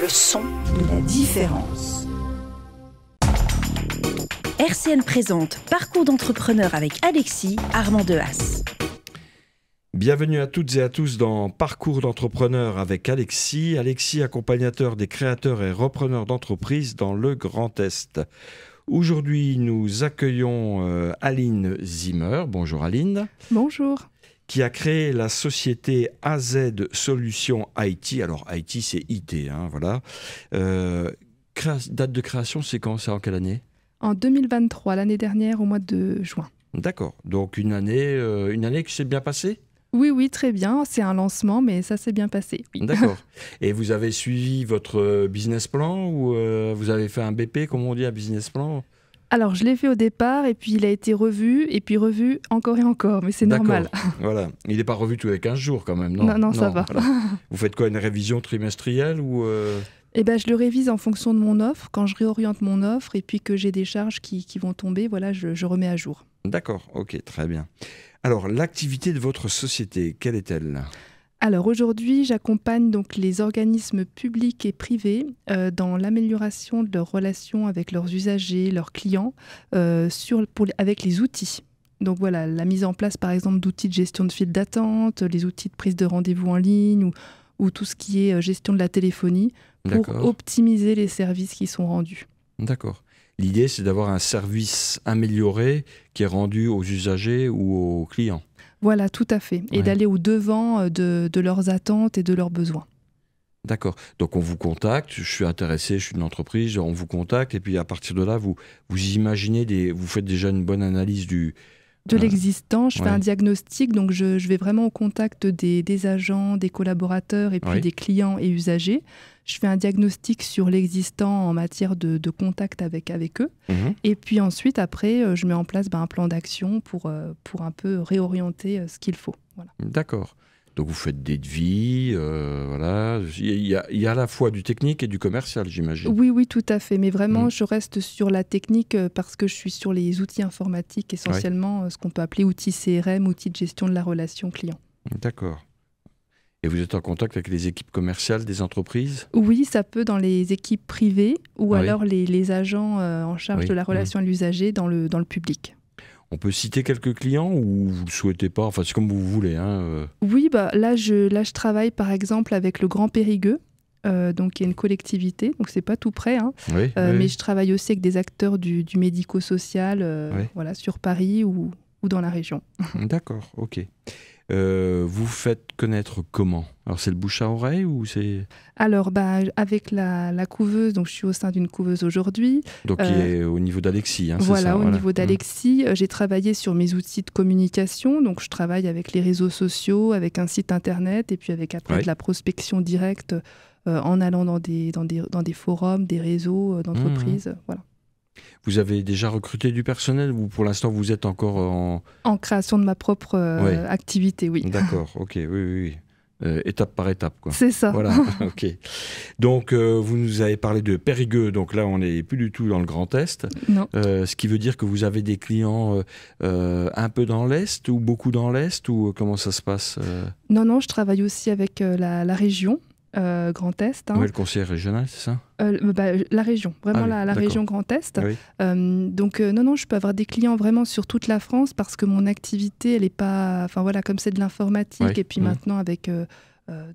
Le son de la différence. RCN présente Parcours d'entrepreneur avec Alexis Armand Haas. Bienvenue à toutes et à tous dans Parcours d'entrepreneur avec Alexis. Alexis, accompagnateur des créateurs et repreneurs d'entreprises dans le Grand Est. Aujourd'hui, nous accueillons euh, Aline Zimmer. Bonjour Aline. Bonjour qui a créé la société AZ Solutions IT. Alors IT, c'est IT, hein, voilà. Euh, date de création, c'est quand C'est en quelle année En 2023, l'année dernière, au mois de juin. D'accord. Donc une année, euh, une année qui s'est bien passée oui, oui, très bien. C'est un lancement, mais ça s'est bien passé. D'accord. Et vous avez suivi votre euh, business plan ou vous avez fait un BP, comme on dit, un business plan alors, je l'ai fait au départ, et puis il a été revu, et puis revu encore et encore, mais c'est normal. voilà. Il n'est pas revu tous les 15 jours quand même, non Non, non, ça va. Vous faites quoi, une révision trimestrielle ou euh Eh bien je le révise en fonction de mon offre. Quand je réoriente mon offre et puis que j'ai des charges qui, vont tomber, voilà, je, je remets à jour. D'accord, ok, très bien. Alors, l'activité de votre société, quelle est-elle alors aujourd'hui, j'accompagne donc les organismes publics et privés euh, dans l'amélioration de leurs relations avec leurs usagers, leurs clients, euh, avec les outils. Donc voilà, la mise en place par exemple d'outils de gestion de file d'attente, les outils de prise de rendez-vous en ligne ou, ou tout ce qui est euh, gestion de la téléphonie pour optimiser les services qui sont rendus. D'accord. L'idée, c'est d'avoir un service amélioré qui est rendu aux usagers ou aux clients. Voilà, tout à fait. Et d'aller au-devant euh, de, de leurs attentes et de leurs besoins. D'accord. Donc on vous contacte, je suis intéressé, je suis une entreprise, on vous contacte, et puis à partir de là, vous, vous imaginez, des, vous faites déjà une bonne analyse du, de l'existant. Je fais un diagnostic, donc je, vais vraiment au contact des, agents, des collaborateurs et puis des clients et usagers. Je fais un diagnostic sur l'existant en matière de, contact avec, avec eux. Mhm. Et puis ensuite, après, euh, je mets en place ben, un plan d'action pour, euh, pour un peu réorienter euh, ce qu'il faut. D'accord. Donc vous faites des devis, euh, Il y, a, à la fois du technique et du commercial, j'imagine. Oui, oui, tout à fait. Mais vraiment, mm. je reste sur la technique euh, parce que je suis sur les outils informatiques, essentiellement euh, ce qu'on peut appeler outils CRM, outils de gestion de la relation client. D'accord. Et vous êtes en contact avec les équipes commerciales des entreprises Oui, ça peut dans les équipes privées ou alors les, agents en charge de la mm. relation à l'usager le, dans le public. On peut citer quelques clients ou vous ne le souhaitez pas Enfin, c'est comme vous voulez. Hein. Euh. Oui, bah, là, je, là, je travaille par exemple avec le Grand Périgueux. Euh, donc qui est une collectivité, donc c'est pas tout près, hein. euh, mais je travaille aussi avec des acteurs du, médico-social, voilà, sur Paris ou, ou dans la région. D'accord, ok. Euh, vous faites connaître comment Alors c'est le bouche à oreille ou c'est Alors bah, avec la, couveuse, donc je suis au sein d'une couveuse aujourd'hui. Donc qui euh, est au niveau d'Alexis. Hein, voilà, au niveau d'Alexis, mmh. euh, j'ai travaillé sur mes outils de communication. Donc je travaille avec les réseaux sociaux, avec un site internet et puis avec après de la prospection directe en allant dans des, dans des, forums, des réseaux d'entreprises. Mmh. Voilà. Vous avez déjà recruté du personnel ou pour l'instant vous êtes encore en... En création de ma propre euh, activité, oui. D'accord, ok, oui, oui. oui. Euh, étape par étape. quoi. C'est ça. Voilà, ok. Donc, euh, vous nous avez parlé de Périgueux, donc là, on n'est plus du tout dans le Grand Est. Non. ce qui veut dire que vous avez des clients un peu dans l'Est ou beaucoup dans l'Est ou comment ça se passe Non, non, je travaille aussi avec la région, euh, Grand Est. Hein. le conseiller régional, c'est ça euh, bah, La région, vraiment ah la, région Grand Est. Ah euh, donc non, non, je peux avoir des clients vraiment sur toute la France parce que mon activité, elle n'est pas... Enfin voilà, comme c'est de l'informatique et puis mmh. maintenant avec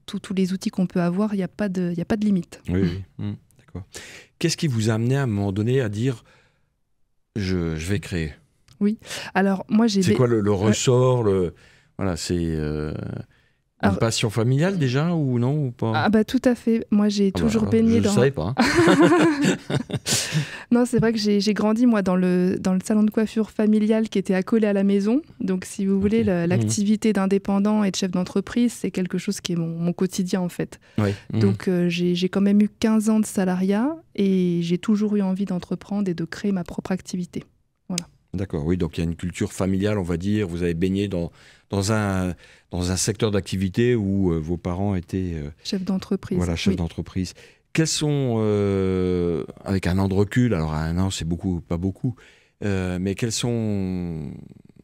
tous les outils qu'on peut avoir, il n'y a, pas de, y a pas de limite. Oui, mmh, d'accord. Qu'est-ce qui vous a amené à un moment donné à dire je, vais créer Oui, alors moi j'ai... C'est quoi le, ressort Voilà, c'est... Une passion familiale déjà ou non ou pas Ah bah tout à fait. Moi j'ai ah bah, toujours baigné dans. Je savais pas. Hein. non c'est vrai que j'ai grandi moi dans le dans le salon de coiffure familial qui était accolé à la maison. Donc si vous voulez mmh. l'activité d'indépendant et de chef d'entreprise c'est quelque chose qui est mon, quotidien en fait. Mmh. Donc euh, j'ai quand même eu 15 ans de salariat et j'ai toujours eu envie d'entreprendre et de créer ma propre activité. D'accord, oui, donc il y a une culture familiale, on va dire. Vous avez baigné dans, dans, un, dans un secteur d'activité où euh, vos parents étaient. Euh, chef d'entreprise. Voilà, chef d'entreprise. Quels sont, euh, avec un an de recul, alors un an c'est beaucoup, pas beaucoup, mais quelles sont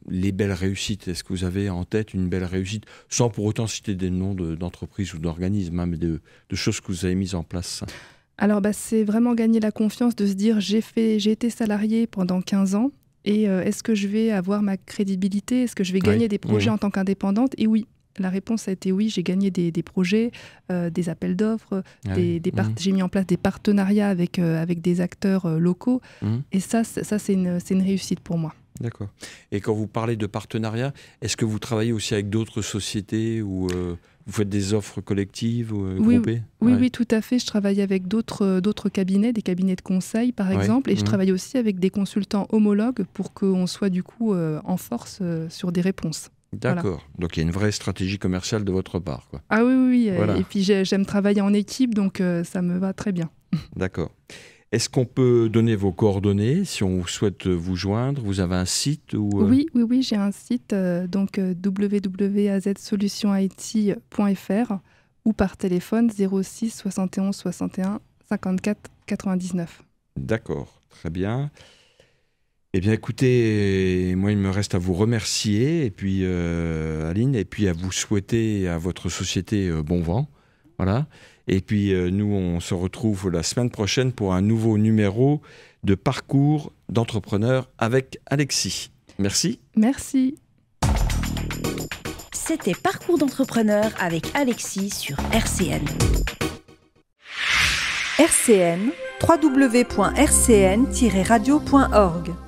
les belles réussites Est-ce que vous avez en tête une belle réussite, sans pour autant citer des noms d'entreprises ou d'organismes, hein, mais de, choses que vous avez mises en place alors, bah, c'est vraiment gagner la confiance de se dire j'ai fait, j'ai été salarié pendant 15 ans. Et euh, est-ce que je vais avoir ma crédibilité Est-ce que je vais gagner des projets en tant qu'indépendante Et oui, la réponse a été oui, j'ai gagné des, projets, euh, des appels d'offres, ah mmh. j'ai mis en place des partenariats avec, euh, avec des acteurs locaux. Mmh. Et ça, ça c'est une réussite pour moi. D'accord. Et quand vous parlez de partenariat, est-ce que vous travaillez aussi avec d'autres sociétés ou euh, vous faites des offres collectives euh, oui, groupées Oui, oui, tout à fait. Je travaille avec d'autres euh, d'autres cabinets, des cabinets de conseil par exemple, et je mmh. travaille aussi avec des consultants homologues pour qu'on soit du coup en force sur des réponses. D'accord. Donc il y a une vraie stratégie commerciale de votre part. Ah oui, oui. Et puis j'aime travailler en équipe, donc ça me va très bien. D'accord. Est-ce qu'on peut donner vos coordonnées si on souhaite vous joindre Vous avez un site euh? Oui, oui, oui, j'ai un site, euh, donc euh, www.azsolutionsit.fr ou par téléphone 06 71 61 54 99. D'accord, très bien. Eh bien, écoutez, moi, il me reste à vous remercier, et puis, Aline, et puis à vous souhaiter à votre société bon vent. Voilà. Et puis euh, nous, on se retrouve la semaine prochaine pour un nouveau numéro de parcours d'entrepreneur avec Alexis. Merci. Merci. C'était Parcours d'entrepreneur avec Alexis sur RCN. RCN, www.rcn-radio.org.